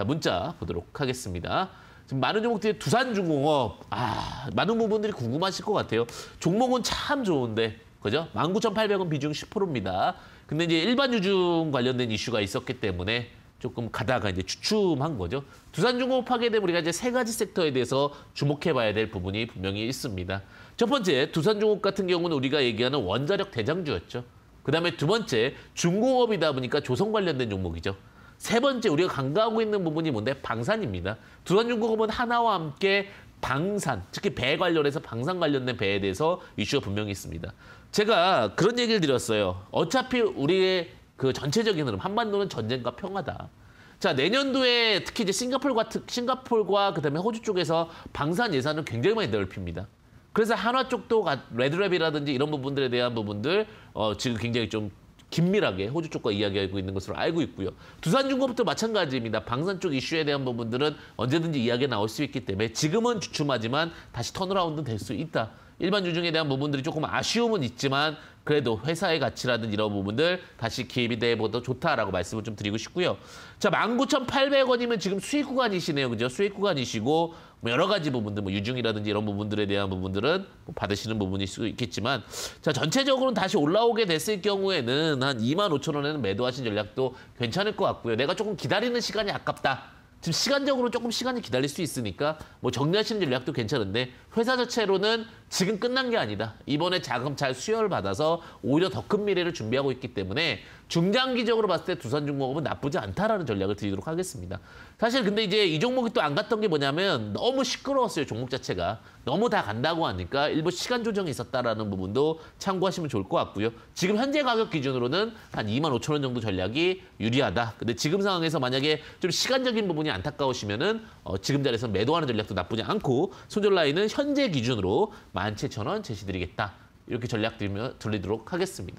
자, 문자 보도록 하겠습니다. 지금 많은 종목들이 두산중공업, 아, 많은 분들이 궁금하실 것 같아요. 종목은 참 좋은데, 그죠? 19,800원 비중 10%입니다. 근데 이제 일반 유중 관련된 이슈가 있었기 때문에 조금 가다가 이제 주춤한 거죠. 두산중공업 하게 되면 우리가 이제 세 가지 섹터에 대해서 주목해봐야 될 부분이 분명히 있습니다. 첫 번째, 두산중공업 같은 경우는 우리가 얘기하는 원자력 대장주였죠. 그다음에 두 번째, 중공업이다 보니까 조선 관련된 종목이죠. 세 번째 우리가 간과하고 있는 부분이 뭔데? 방산입니다. 두산중공업은 하나와 함께 방산, 특히 배 관련해서 방산 관련된 배에 대해서 이슈가 분명히 있습니다. 제가 그런 얘기를 드렸어요. 어차피 우리의 그 전체적인 흐름, 한반도는 전쟁과 평화다. 자 내년도에 특히 이제 싱가폴 같은 싱가폴과 그다음에 호주 쪽에서 방산 예산을 굉장히 많이 넓힙니다. 그래서 한화 쪽도 레드랩이라든지 이런 부분들에 대한 부분들 어, 지금 굉장히 좀 긴밀하게 호주 쪽과 이야기하고 있는 것으로 알고 있고요. 두산중공업도 마찬가지입니다. 방산 쪽 이슈에 대한 부분들은 언제든지 이야기 나올 수 있기 때문에 지금은 주춤하지만 다시 턴어라운드 될 수 있다. 일반 주중에 대한 부분들이 조금 아쉬움은 있지만 그래도 회사의 가치라든 지 이런 부분들 다시 기입이 돼보다 좋다라고 말씀을 좀 드리고 싶고요. 자, 19,800원이면 지금 수익 구간이시네요. 그죠? 수익 구간이시고 뭐 여러 가지 부분들, 뭐유중이라든지 이런 부분들에 대한 부분들은 뭐 받으시는 부분일 수 있겠지만 자, 전체적으로는 다시 올라오게 됐을 경우에는 한 25,000원에는 매도하신 전략도 괜찮을 것 같고요. 내가 조금 기다리는 시간이 아깝다. 지금 시간적으로 조금 시간이 기다릴 수 있으니까 뭐 정리하시는 전략도 괜찮은데 회사 자체로는 지금 끝난 게 아니다. 이번에 자금 잘 수혈 받아서 오히려 더 큰 미래를 준비하고 있기 때문에 중장기적으로 봤을 때 두산중공업은 나쁘지 않다라는 전략을 드리도록 하겠습니다. 사실 근데 이제 이 종목이 또 안 갔던 게 뭐냐면 너무 시끄러웠어요. 종목 자체가. 너무 다 간다고 하니까 일부 시간 조정이 있었다라는 부분도 참고하시면 좋을 것 같고요. 지금 현재 가격 기준으로는 한 2만 5천 원 정도 전략이 유리하다. 근데 지금 상황에서 만약에 좀 시간적인 부분이 안타까우시면은 어, 지금 자리에서 매도하는 전략도 나쁘지 않고 손절 라인은 현재 기준으로 17,000원 제시드리겠다. 이렇게 전략 들리도록 하겠습니다.